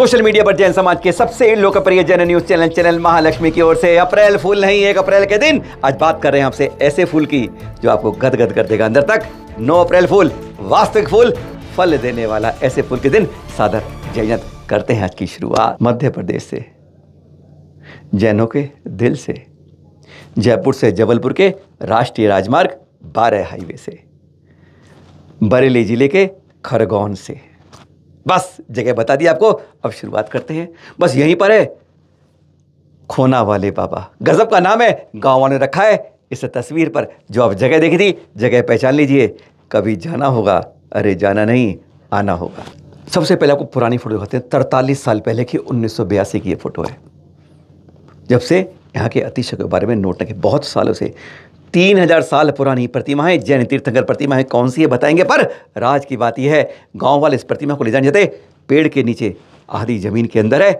social media पर जैन समाज के सबसे लोकप्रिय Jain news channel channel Mahalakshmi की ओर से अप्रैल फूल नहीं एक अप्रैल के दिन आज बात कर रहे हैं आपसे ऐसे फूल की जो आपको गदगद कर देगा अंदर तक नौ अप्रैल फूल वास्तविक फूल फल देने वाला ऐसे फूल के दिन सादर जयंत करते हैं आज की शुरुआत मध्य प्रदेश से जैनों के दिल से जयपुर से जबलपुर के राष्ट्रीय राजमार्ग बारह हाईवे से बरेली जिले के खरगोन से बस जगह बता दी आपको अब शुरुआत करते हैं बस यहीं पर है खोना वाले बाबा गजब का नाम है गाँव वालों ने रखा है इस तस्वीर पर जो आप जगह देखी थी जगह पहचान लीजिए कभी जाना होगा अरे जाना नहीं आना होगा सबसे पहले आपको पुरानी फोटो दिखाते हैं तरतालीस साल पहले की उन्नीस की ये फोटो है जब से यहाँ के अतिशय के बारे में नोट रखे बहुत सालों से तीन हजार साल पुरानी प्रतिमा है जैन तीर्थंकर है कौन सी है बताएंगे पर राज की बात यह है गांव वाले इस प्रतिमा को ले जाने जाते पेड़ के नीचे आधी जमीन के अंदर है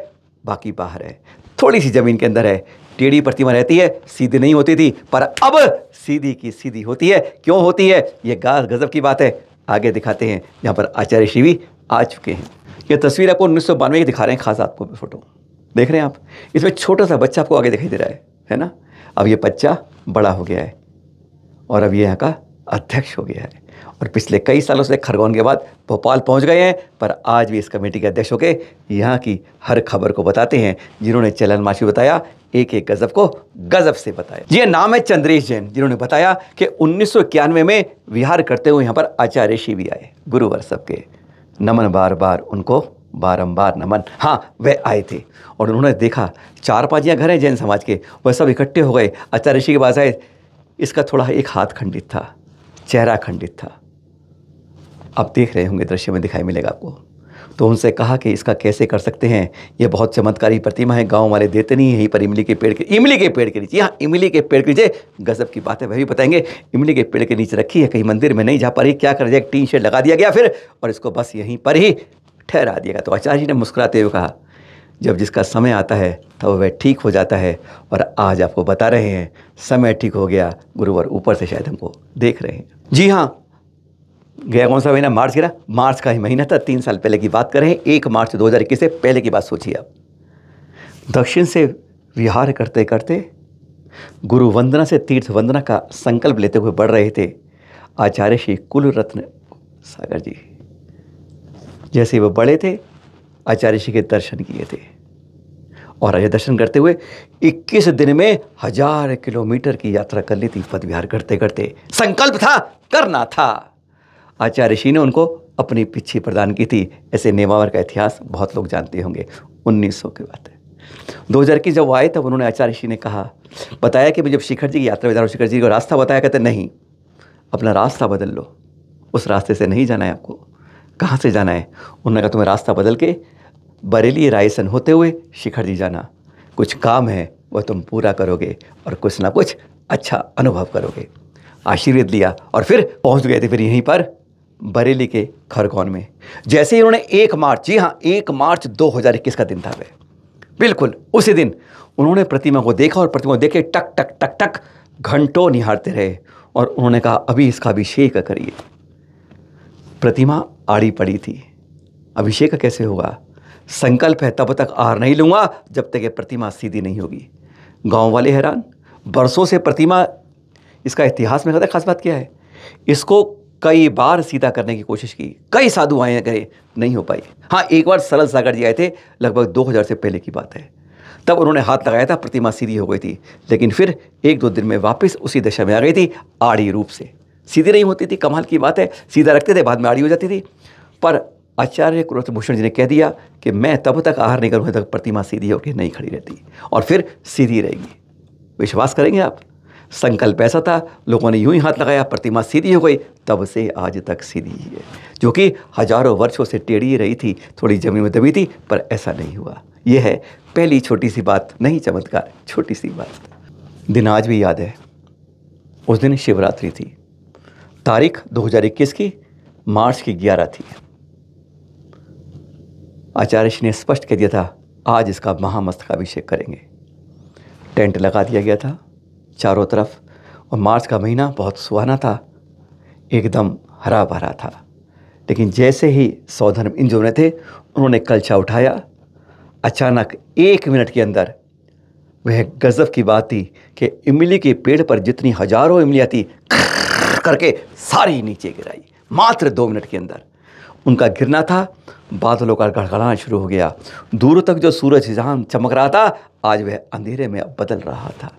बाकी बाहर है थोड़ी सी जमीन के अंदर है टेढ़ी प्रतिमा रहती है सीधी नहीं होती थी पर अब सीधी की सीधी होती है क्यों होती है ये गजब की बात है आगे दिखाते हैं यहाँ पर आचार्य शिवी आ चुके हैं ये तस्वीर आपको उन्नीस सौ बानवे की दिखा रहे हैं खास आपको फोटो देख रहे हैं आप इसमें छोटा सा बच्चा आपको आगे दिखाई दे रहा है है ना अब ये बच्चा बड़ा हो गया है और अब ये यहाँ का अध्यक्ष हो गया है और पिछले कई सालों से खरगोन के बाद भोपाल पहुंच गए हैं पर आज भी इस कमेटी के अध्यक्ष होकर यहाँ की हर खबर को बताते हैं जिन्होंने चलन माशी बताया एक एक गजब को गजब से बताया ये नाम है चंद्रेश जैन जिन्होंने बताया कि उन्नीस में विहार करते हुए यहाँ पर आचार्य भी आए गुरुवर सब के नमन बार बार उनको बारंबार नमन हाँ वह आए थे और उन्होंने देखा चार पाँच यहाँ घर हैं जैन समाज के वह सब इकट्ठे हो गए आचार्य ऋषि के पास आए इसका थोड़ा एक हाथ खंडित था चेहरा खंडित था आप देख रहे होंगे दृश्य में दिखाई मिलेगा आपको तो उनसे कहा कि इसका कैसे कर सकते हैं ये बहुत चमत्कारी प्रतिमा है गांव वाले देते नहीं यहीं पर इमली के पेड़ के इमली के पेड़ के नीचे यहाँ इमली के पेड़ के नीचे गजब की बात है वह भी बताएंगे इमली के पेड़ के नीचे रखी है कहीं मंदिर में नहीं जा पा रही क्या कर दिया टीन शेड लगा दिया गया फिर और इसको बस यहीं पर ही ठहरा दिया गया तो आचार्य जी ने मुस्कुराते हुए कहा जब जिसका समय आता है तब वह ठीक हो जाता है और आज आपको बता रहे हैं समय ठीक हो गया गुरुवार ऊपर से शायद हमको देख रहे हैं जी हाँ गया कौन सा महीना मार्च गिरा मार्च का ही महीना था तीन साल पहले की बात कर रहे हैं एक मार्च इक्कीस से पहले की बात सोचिए आप दक्षिण से विहार करते करते गुरु वंदना से तीर्थ वंदना का संकल्प लेते हुए बढ़ रहे थे आचार्य श्री कुल रत्न सागर जी जैसे वह बड़े थे आचार्य जी के दर्शन किए थे और अजय दर्शन करते हुए 21 दिन में हजार किलोमीटर की यात्रा कर ली थी पद विहार करते करते संकल्प था करना था आचार्य ऋषि ने उनको अपनी पिछी प्रदान की थी ऐसे नेमावर का इतिहास बहुत लोग जानते होंगे 1900 की बात है दो हज़ार की जब आए तब उन्होंने आचार्य ऋषि ने कहा बताया कि मैं जब शिखर जी की यात्रा बता शिखर जी को रास्ता बताया कहते नहीं अपना रास्ता बदल लो उस रास्ते से नहीं जाना है आपको कहाँ से जाना है उन्होंने कहा तुम्हें रास्ता बदल के बरेली रायसन होते हुए शिखर जी जाना कुछ काम है वह तुम पूरा करोगे और कुछ ना कुछ अच्छा अनुभव करोगे आशीर्वाद लिया और फिर पहुंच गए थे फिर यहीं पर बरेली के खरगोन में जैसे ही उन्होंने एक मार्च जी हाँ एक मार्च 2021 का दिन था वह बिल्कुल उसी दिन उन्होंने प्रतिमा को देखा और प्रतिमा को देखे टक टक टक टक घंटों निहारते रहे और उन्होंने कहा अभी इसका अभिषेक करिए प्रतिमा आड़ी पड़ी थी अभिषेक कैसे होगा संकल्प है तब तक आहार नहीं लूँगा जब तक ये प्रतिमा सीधी नहीं होगी गांव वाले हैरान बरसों से प्रतिमा इसका इतिहास में खास बात क्या है इसको कई बार सीधा करने की कोशिश की कई साधु आए गए नहीं हो पाई हाँ एक बार सरल सागर जी आए थे लगभग 2000 से पहले की बात है तब उन्होंने हाथ लगाया था प्रतिमा सीधी हो गई थी लेकिन फिर एक दो दिन में वापस उसी दशा में आ गई थी आड़ी रूप से सीधी नहीं होती थी कमाल की बात है सीधा रखते थे बाद में आड़ी हो जाती थी पर आचार्य भूषण जी ने कह दिया कि मैं तब तक आहार नहीं करूँगा तक प्रतिमा सीधी होकर नहीं खड़ी रहती और फिर सीधी रहेगी विश्वास करेंगे आप संकल्प ऐसा था लोगों ने यूं ही हाथ लगाया प्रतिमा सीधी हो गई तब से आज तक सीधी ही है जो कि हजारों वर्षों से टेढ़ी रही थी थोड़ी जमीन में दबी थी पर ऐसा नहीं हुआ यह है पहली छोटी सी बात नहीं चमत्कार छोटी सी बात दिन आज भी याद है उस दिन शिवरात्रि थी तारीख दो की मार्च की ग्यारह थी आचार्य श्री ने स्पष्ट कर दिया था आज इसका महामस्तकाभिषेक करेंगे टेंट लगा दिया गया था चारों तरफ और मार्च का महीना बहुत सुहाना था एकदम हरा भरा था लेकिन जैसे ही सौधर्म इन जो थे उन्होंने कलचा उठाया अचानक एक मिनट के अंदर वह गजब की बात थी कि इमली के पेड़ पर जितनी हजारों इमलियाँ थी करके सारी नीचे गिराई मात्र दो मिनट के अंदर उनका गिरना था बादलों का गड़गड़ाना शुरू हो गया दूर तक जो सूरज जहाँ चमक रहा था आज वह अंधेरे में बदल रहा था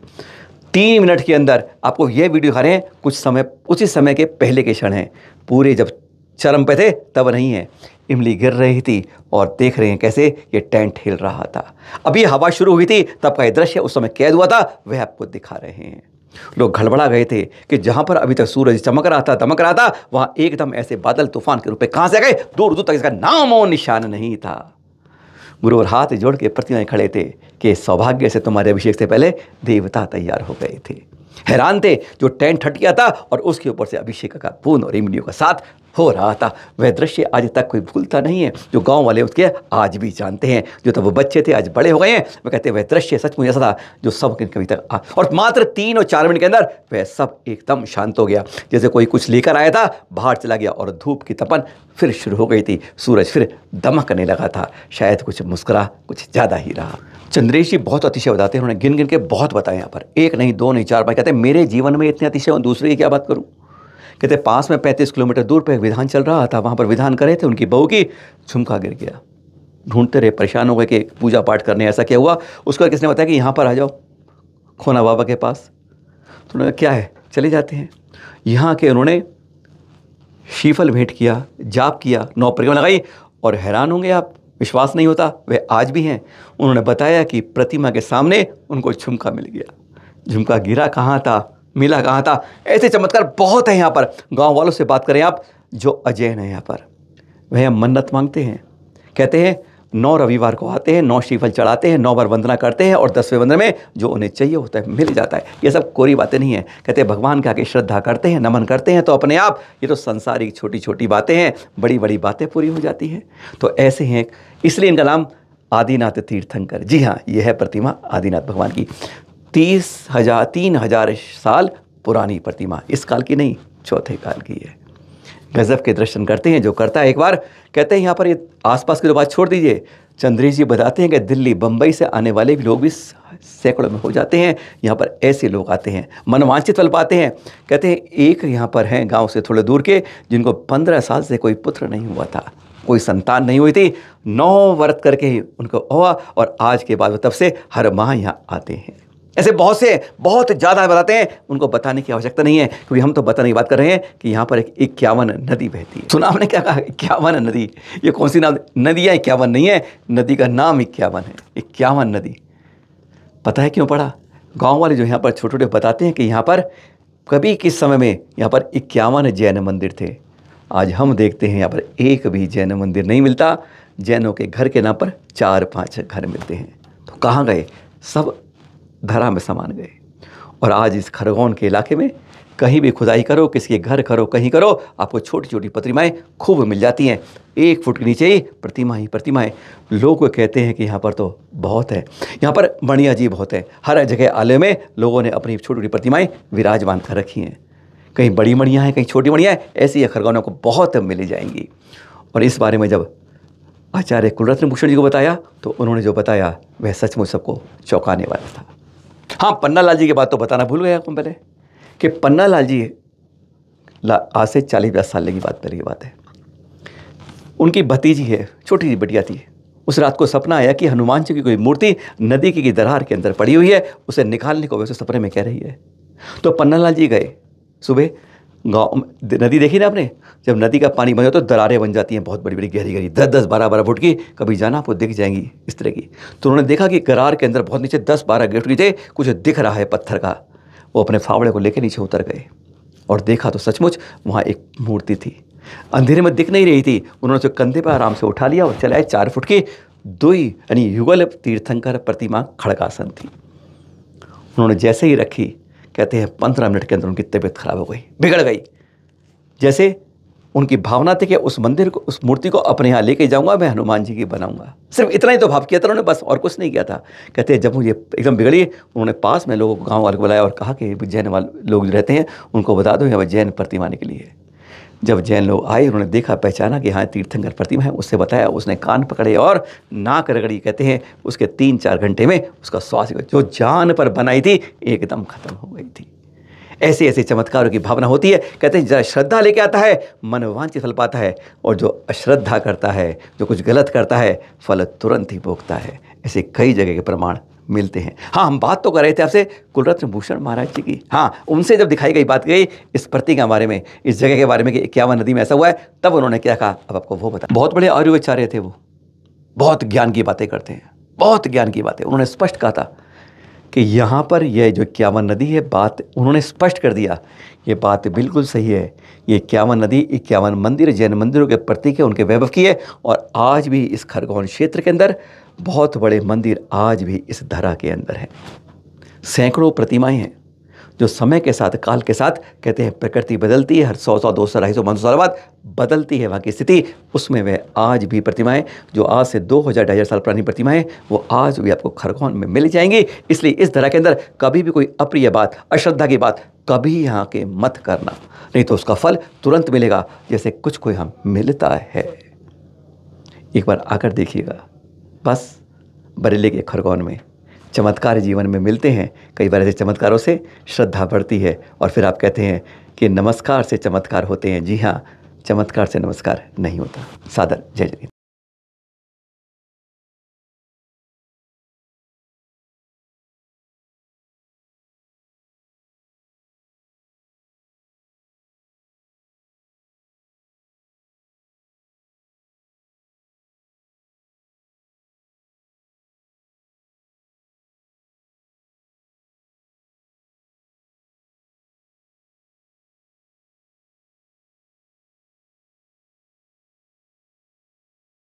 तीन मिनट के अंदर आपको यह वीडियो खा रहे हैं कुछ समय उसी समय के पहले के क्षण हैं पूरे जब चरम पे थे तब नहीं है इमली गिर रही थी और देख रहे हैं कैसे ये टेंट हिल रहा था अभी हवा शुरू हुई थी तब का यह दृश्य उस समय कैद हुआ था वह आपको दिखा रहे हैं लोग घड़बड़ा गए थे कि जहां पर अभी तक सूरज चमक रहा था दमक रहा था वहां एकदम ऐसे बादल तूफान के रूप में कहां से गए दूर दूर तक इसका नाम और निशान नहीं था गुरु और हाथ जोड़ के प्रतिमाएं खड़े थे कि सौभाग्य से तुम्हारे अभिषेक से पहले देवता तैयार हो गए थे हैरान थे जो टेंट हट गया था और उसके ऊपर से अभिषेक का पूर्ण और इमनियों का साथ हो रहा था वह दृश्य आज तक कोई भूलता नहीं है जो गांव वाले उसके आज भी जानते हैं जो तब वो बच्चे थे आज बड़े हो गए हैं वह कहते हैं वह दृश्य सचमुच ऐसा था जो सब कभी तक आ, और मात्र तीन और चार मिनट के अंदर वह सब एकदम शांत हो गया जैसे कोई कुछ लेकर आया था बाहर चला गया और धूप की तपन फिर शुरू हो गई थी सूरज फिर दमकने लगा था शायद कुछ मुस्करा कुछ ज़्यादा ही रहा चंद्रेश जी बहुत अतिशय बताते हैं उन्होंने गिन गिन के बहुत बताए यहाँ पर एक नहीं दो नहीं चार बार कहते मेरे जीवन में इतने अतिशय दूसरे की क्या बात करूँ कहते पास में पैंतीस किलोमीटर दूर पर एक विधान चल रहा था वहाँ पर विधान करे थे उनकी बहू की झुमका गिर गया ढूंढते रहे परेशान हो गए कि पूजा पाठ करने ऐसा क्या हुआ उसको किसने बताया कि यहाँ पर आ जाओ खोना बाबा के पास तो उन्होंने क्या है चले जाते हैं यहाँ के उन्होंने शीफल भेंट किया जाप किया नौकरियाँ लगाई और हैरान होंगे आप विश्वास नहीं होता वे आज भी हैं उन्होंने बताया कि प्रतिमा के सामने उनको झुमका मिल गया झुमका गिरा कहाँ था मिला कहाँ था ऐसे चमत्कार बहुत है यहाँ पर गांव वालों से बात करें आप जो अजैन हैं यहाँ पर वह मन्नत मांगते हैं कहते हैं नौ रविवार को आते हैं नौ श्रीफल चढ़ाते हैं नौ बार वंदना करते हैं और दसवें वंदना में जो उन्हें चाहिए होता है मिल जाता है ये सब कोरी बातें नहीं है कहते हैं भगवान के आगे श्रद्धा करते हैं नमन करते हैं तो अपने आप ये तो संसारिक छोटी छोटी बातें हैं बड़ी बड़ी बातें पूरी हो जाती हैं तो ऐसे हैं इसलिए इनका नाम आदिनाथ तीर्थंकर जी हाँ यह है प्रतिमा आदिनाथ भगवान की तीस हजार तीन हजार साल पुरानी प्रतिमा इस काल की नहीं चौथे काल की है गजब के दर्शन करते हैं जो करता है एक बार कहते हैं यहाँ पर ये आसपास की तो बात छोड़ दीजिए चंद्री जी बताते हैं कि दिल्ली बम्बई से आने वाले भी लोग भी सैकड़ों में हो जाते हैं यहाँ पर ऐसे लोग आते हैं मनवांचित फल पाते हैं कहते हैं एक यहाँ पर हैं गांव से थोड़े दूर के जिनको पंद्रह साल से कोई पुत्र नहीं हुआ था कोई संतान नहीं हुई थी नौ व्रत करके ही उनको हुआ और आज के बाद तब से हर माह यहाँ आते हैं ऐसे बहुत से बहुत ज़्यादा बताते हैं उनको बताने की आवश्यकता नहीं है क्योंकि हम तो बताने की बात कर रहे हैं कि यहाँ पर एक इक्यावन नदी बहती है सुना आपने क्या कहा इक्यावन नदी ये कौन सी नाम नदियाँ इक्यावन नहीं है नदी का नाम इक्यावन है इक्यावन नदी पता है क्यों पड़ा गाँव वाले जो यहाँ पर छोटे छोटे बताते हैं कि यहाँ पर कभी किस समय में यहाँ पर इक्यावन जैन मंदिर थे आज हम देखते हैं यहाँ पर एक भी जैन मंदिर नहीं मिलता जैनों के घर के नाम पर चार पाँच घर मिलते हैं तो कहाँ गए सब धरा में समान गए और आज इस खरगोन के इलाके में कहीं भी खुदाई करो किसी के घर करो कहीं करो आपको छोटी छोटी प्रतिमाएं खूब मिल जाती हैं एक फुट के नीचे ही प्रतिमा ही प्रतिमाएँ लोग कहते हैं कि यहाँ पर तो बहुत है यहाँ पर मणिया जी बहुत है हर जगह आले में लोगों ने अपनी छोटी छोटी प्रतिमाएँ विराजमान कर रखी हैं कहीं बड़ी मणियाँ हैं कहीं छोटी मणियाँ हैं ऐसी खरगोनों को बहुत मिली जाएंगी और इस बारे में जब आचार्य कुलरत्न भूषण जी को बताया तो उन्होंने जो बताया वह सचमुच सबको चौंकाने वाला था हाँ पन्ना लाल जी की बात तो बताना भूल गया आपको पहले कि पन्ना लाल जी ला, आज से चालीस पचास साल की बात पहले की बात है उनकी भतीजी है छोटी सी बटिया थी उस रात को सपना आया कि हनुमान जी की कोई मूर्ति नदी की दरार के अंदर पड़ी हुई है उसे निकालने को वैसे सपने में कह रही है तो पन्ना लाल जी गए सुबह गाँव नदी देखी ना आपने जब नदी का पानी बन जाता है तो दरारें बन जाती हैं बहुत बड़ी बड़ी गहरी गहरी दस दस बारह बारह फुट की कभी जाना आपको दिख जाएंगी इस तरह की तो उन्होंने देखा कि गरार के अंदर बहुत नीचे दस बारह गेट नीचे कुछ दिख रहा है पत्थर का वो अपने फावड़े को लेकर नीचे उतर गए और देखा तो सचमुच वहाँ एक मूर्ति थी अंधेरे में दिख नहीं रही थी उन्होंने उसे कंधे पर आराम से उठा लिया और चलाए चार फुट की दुई यानी युगल तीर्थंकर प्रतिमा खड़कासन थी उन्होंने जैसे ही रखी कहते हैं पंद्रह मिनट के अंदर उनकी तबीयत खराब हो गई बिगड़ गई जैसे उनकी भावना थी कि उस मंदिर को उस मूर्ति को अपने यहाँ लेके जाऊंगा मैं हनुमान जी की बनाऊंगा सिर्फ इतना ही तो भाव किया था उन्होंने बस और कुछ नहीं किया था कहते हैं जब मुझे एकदम बिगड़ी उन्होंने पास में लोगों को गाँव वाले बुलाया और कहा कि जैन वाले लोग रहते हैं उनको बता दो यहाँ जैन प्रतिमा निकली है जब जैन लोग आए उन्होंने देखा पहचाना कि हाँ तीर्थंकर प्रतिमा है उससे बताया उसने कान पकड़े और नाक रगड़ी कहते हैं उसके तीन चार घंटे में उसका स्वास्थ्य जो जान पर बनाई थी एकदम खत्म हो गई थी ऐसे ऐसे चमत्कारों की भावना होती है कहते हैं जरा श्रद्धा लेके आता है मन वांछित फल पाता है और जो अश्रद्धा करता है जो कुछ गलत करता है फल तुरंत ही भोगता है ऐसे कई जगह के प्रमाण मिलते हैं हाँ हम बात तो कर रहे थे आपसे कुलरत्न भूषण महाराज जी की हाँ उनसे जब दिखाई गई बात गई इस प्रति के बारे में इस जगह के बारे में कि इक्यावन नदी में ऐसा हुआ है तब उन्होंने क्या कहा अब आपको वो बता बहुत बड़े आयुर्वेचार्य थे वो बहुत ज्ञान की बातें करते हैं बहुत ज्ञान की बातें उन्होंने स्पष्ट कहा था कि यहाँ पर यह जो इक्यावन नदी है बात उन्होंने स्पष्ट कर दिया ये बात बिल्कुल सही है ये इक्यावन नदी इक्यावन मंदिर जैन मंदिरों के प्रतीक है उनके वैभव की है और आज भी इस खरगोन क्षेत्र के अंदर बहुत बड़े मंदिर आज भी इस धरा के अंदर हैं सैकड़ों प्रतिमाएं हैं जो समय के साथ काल के साथ कहते हैं प्रकृति बदलती है हर सौ सौ दो सौ ढाई सौ पाँच सौ साल बाद बदलती है वहाँ की स्थिति उसमें वह आज भी प्रतिमाएं जो आज से दो हज़ार ढाई हज़ार साल पुरानी प्रतिमाएं वो आज भी आपको खरगोन में मिल जाएंगी इसलिए इस धरा के अंदर कभी भी कोई अप्रिय बात अश्रद्धा की बात कभी यहाँ के मत करना नहीं तो उसका फल तुरंत मिलेगा जैसे कुछ कोई हम मिलता है एक बार आकर देखिएगा बस बरेली के खरगोन में चमत्कार जीवन में मिलते हैं कई बार ऐसे चमत्कारों से श्रद्धा बढ़ती है और फिर आप कहते हैं कि नमस्कार से चमत्कार होते हैं जी हाँ चमत्कार से नमस्कार नहीं होता सादर जय जय